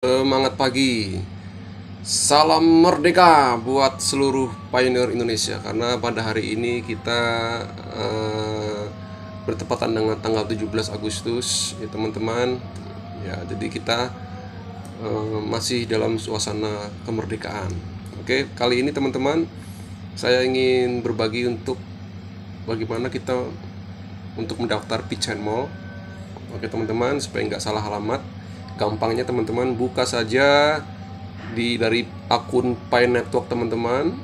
Semangat pagi. Salam merdeka buat seluruh pioneer Indonesia karena pada hari ini kita uh, bertepatan dengan tanggal 17 Agustus ya teman-teman. Ya, jadi kita uh, masih dalam suasana kemerdekaan. Oke, kali ini teman-teman saya ingin berbagi untuk bagaimana kita untuk mendaftar Pichain Mall. Oke, teman-teman, supaya nggak salah alamat gampangnya teman-teman buka saja di dari akun Pi Network teman-teman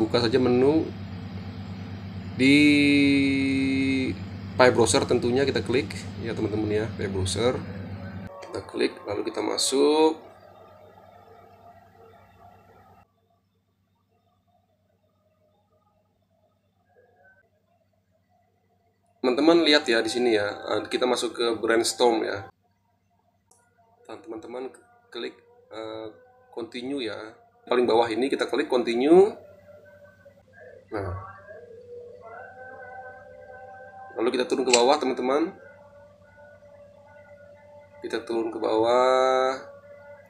buka saja menu di Pi Browser tentunya kita klik ya teman-teman ya Pi Browser kita klik lalu kita masuk teman-teman lihat ya di sini ya eh, kita masuk ke brainstorm ya teman-teman klik uh, continue ya paling bawah ini kita klik continue nah lalu kita turun ke bawah teman-teman kita turun ke bawah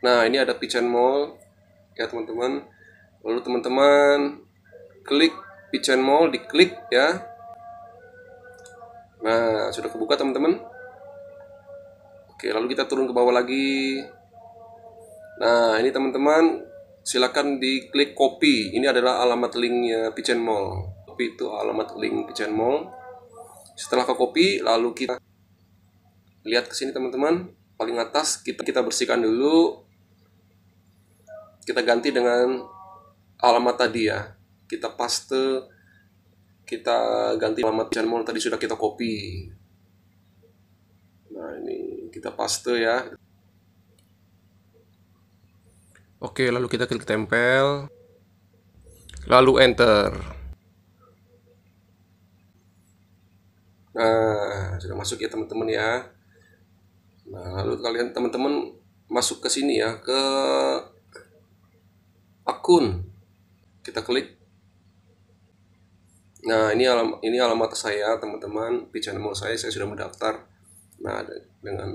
nah ini ada pigeon mall ya teman-teman lalu teman-teman klik pigeon mall diklik ya nah sudah kebuka teman-teman Oke, lalu kita turun ke bawah lagi. Nah, ini teman-teman, silakan diklik copy. Ini adalah alamat linknya Pigeon Mall. Copy itu alamat link Pigeon Mall. Setelah ke copy, lalu kita lihat ke sini teman-teman. Paling atas kita kita bersihkan dulu. Kita ganti dengan alamat tadi ya. Kita paste kita ganti alamat Pigeon Mall tadi sudah kita copy kita paste ya oke lalu kita klik tempel lalu enter nah sudah masuk ya teman-teman ya nah lalu kalian teman-teman masuk ke sini ya ke akun kita klik Nah, ini alam ini alamat saya, teman-teman. Di channel saya saya sudah mendaftar. Nah, dengan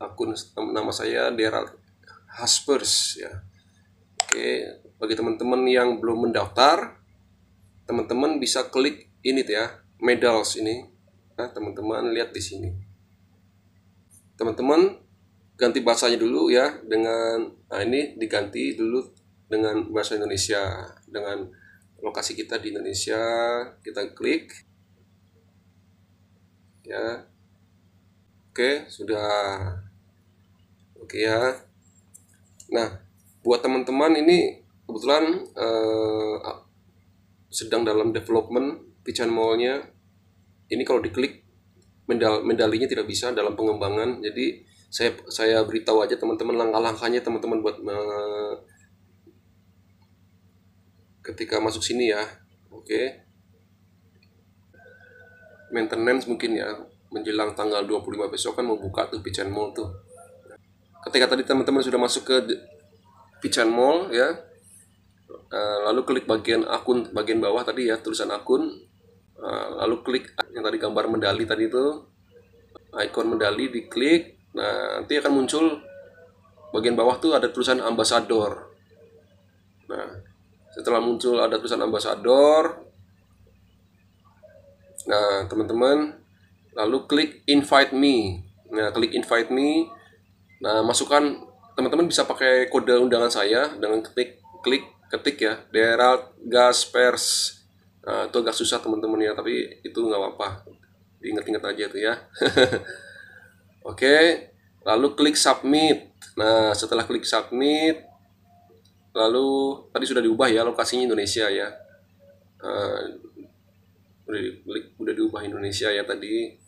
akun nama saya Deral Haspers ya. Oke, bagi teman-teman yang belum mendaftar, teman-teman bisa klik ini ya, medals ini. Nah, teman-teman lihat di sini. Teman-teman ganti bahasanya dulu ya dengan nah ini diganti dulu dengan bahasa Indonesia dengan lokasi kita di Indonesia kita klik ya Oke, sudah oke ya. Nah, buat teman-teman ini kebetulan eh, sedang dalam development Pigeon Mallnya. Ini kalau diklik medal medalinya tidak bisa dalam pengembangan. Jadi saya saya beritahu aja teman-teman langkah-langkahnya teman-teman buat me, ketika masuk sini ya. Oke. Maintenance mungkin ya menjelang tanggal 25 besok kan mau buka tuh Pichan Mall tuh. Ketika tadi teman-teman sudah masuk ke Pichan Mall ya, eh, lalu klik bagian akun bagian bawah tadi ya tulisan akun, eh, lalu klik yang tadi gambar medali tadi itu, ikon medali diklik, nah nanti akan muncul bagian bawah tuh ada tulisan ambasador. Nah, setelah muncul ada tulisan ambasador, nah teman-teman lalu klik invite me nah klik invite me nah masukkan teman-teman bisa pakai kode undangan saya dengan ketik klik ketik ya Derald Gaspers nah, itu agak susah teman-teman ya tapi itu nggak apa-apa inget-inget aja itu ya oke lalu klik submit nah setelah klik submit lalu tadi sudah diubah ya lokasinya Indonesia ya uh, udah, udah diubah Indonesia ya tadi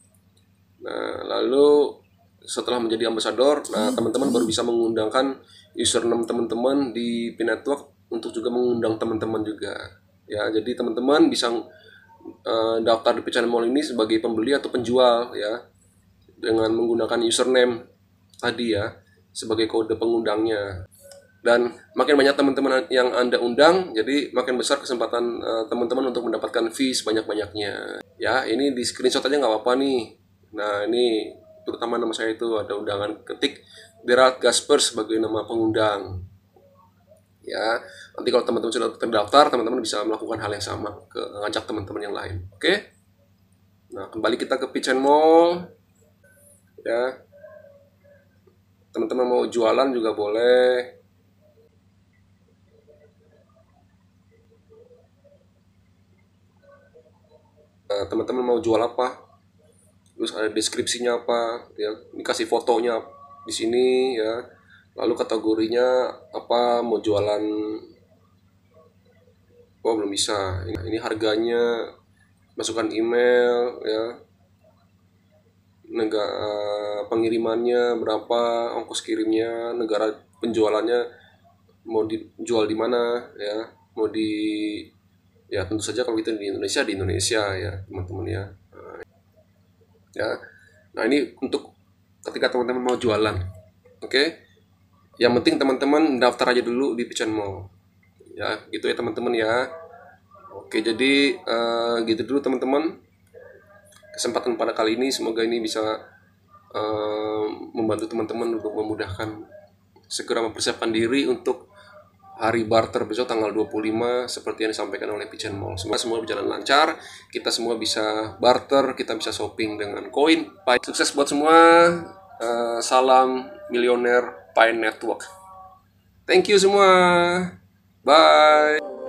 Nah, lalu setelah menjadi ambasador, nah teman-teman baru bisa mengundangkan username teman-teman di Pinetwork untuk juga mengundang teman-teman juga. Ya, jadi teman-teman bisa uh, daftar di pecan Mall ini sebagai pembeli atau penjual ya dengan menggunakan username tadi ya sebagai kode pengundangnya. Dan makin banyak teman-teman yang Anda undang, jadi makin besar kesempatan eh, teman-teman uh, untuk mendapatkan fee sebanyak-banyaknya. Ya, ini di screenshot aja nggak apa-apa nih Nah ini terutama nama saya itu ada undangan ketik Gerald Gasper sebagai nama pengundang. Ya, nanti kalau teman-teman sudah terdaftar, teman-teman bisa melakukan hal yang sama, ke, ngajak teman-teman yang lain. Oke? Nah, kembali kita ke Pitch and Mall. Ya. Teman-teman mau jualan juga boleh. Nah, teman-teman mau jual apa? terus ada deskripsinya apa ya ini kasih fotonya di sini ya lalu kategorinya apa mau jualan oh belum bisa ini, harganya masukkan email ya negara eh, pengirimannya berapa ongkos kirimnya negara penjualannya mau dijual di mana ya mau di ya tentu saja kalau kita di Indonesia di Indonesia ya teman-teman ya ya nah ini untuk ketika teman-teman mau jualan oke okay? yang penting teman-teman daftar aja dulu di pecan Mall ya gitu ya teman-teman ya oke jadi uh, gitu dulu teman-teman kesempatan pada kali ini semoga ini bisa uh, membantu teman-teman untuk memudahkan segera mempersiapkan diri untuk hari barter besok tanggal 25 seperti yang disampaikan oleh Pigeon Mall. Semoga semua berjalan lancar, kita semua bisa barter, kita bisa shopping dengan koin. Sukses buat semua. Uh, salam milioner Pine Network. Thank you semua. Bye.